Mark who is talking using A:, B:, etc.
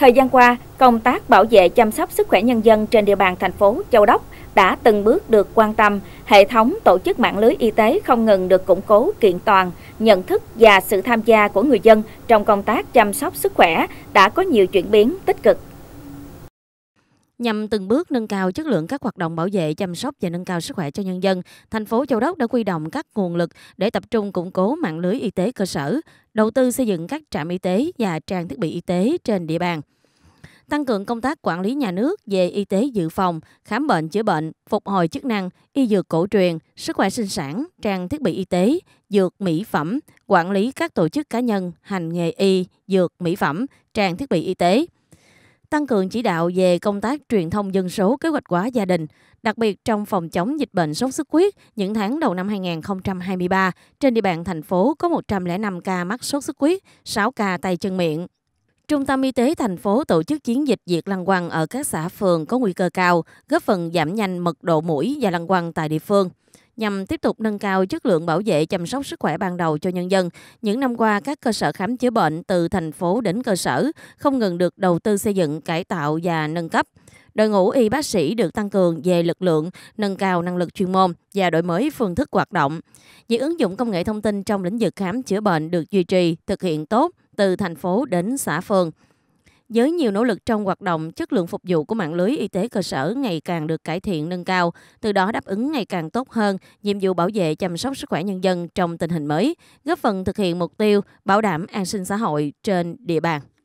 A: Thời gian qua, công tác bảo vệ chăm sóc sức khỏe nhân dân trên địa bàn thành phố Châu Đốc đã từng bước được quan tâm, hệ thống tổ chức mạng lưới y tế không ngừng được củng cố kiện toàn, nhận thức và sự tham gia của người dân trong công tác chăm sóc sức khỏe đã có nhiều chuyển biến tích cực.
B: Nhằm từng bước nâng cao chất lượng các hoạt động bảo vệ, chăm sóc và nâng cao sức khỏe cho nhân dân, thành phố Châu Đốc đã quy động các nguồn lực để tập trung củng cố mạng lưới y tế cơ sở, đầu tư xây dựng các trạm y tế và trang thiết bị y tế trên địa bàn tăng cường công tác quản lý nhà nước về y tế dự phòng, khám bệnh chữa bệnh, phục hồi chức năng, y dược cổ truyền, sức khỏe sinh sản, trang thiết bị y tế, dược mỹ phẩm, quản lý các tổ chức cá nhân, hành nghề y, dược mỹ phẩm, trang thiết bị y tế tăng cường chỉ đạo về công tác truyền thông dân số kế hoạch hóa gia đình, đặc biệt trong phòng chống dịch bệnh sốt xuất huyết những tháng đầu năm 2023, trên địa bàn thành phố có 105 ca mắc sốt xuất huyết, 6 ca tay chân miệng. Trung tâm Y tế thành phố tổ chức chiến dịch diệt lăng quăng ở các xã phường có nguy cơ cao, góp phần giảm nhanh mật độ mũi và lăng quăng tại địa phương nhằm tiếp tục nâng cao chất lượng bảo vệ chăm sóc sức khỏe ban đầu cho nhân dân. Những năm qua, các cơ sở khám chữa bệnh từ thành phố đến cơ sở không ngừng được đầu tư xây dựng, cải tạo và nâng cấp. Đội ngũ y bác sĩ được tăng cường về lực lượng, nâng cao năng lực chuyên môn và đổi mới phương thức hoạt động. Việc ứng dụng công nghệ thông tin trong lĩnh vực khám chữa bệnh được duy trì, thực hiện tốt từ thành phố đến xã phường. Với nhiều nỗ lực trong hoạt động, chất lượng phục vụ của mạng lưới y tế cơ sở ngày càng được cải thiện nâng cao, từ đó đáp ứng ngày càng tốt hơn nhiệm vụ bảo vệ chăm sóc sức khỏe nhân dân trong tình hình mới, góp phần thực hiện mục tiêu bảo đảm an sinh xã hội trên địa bàn.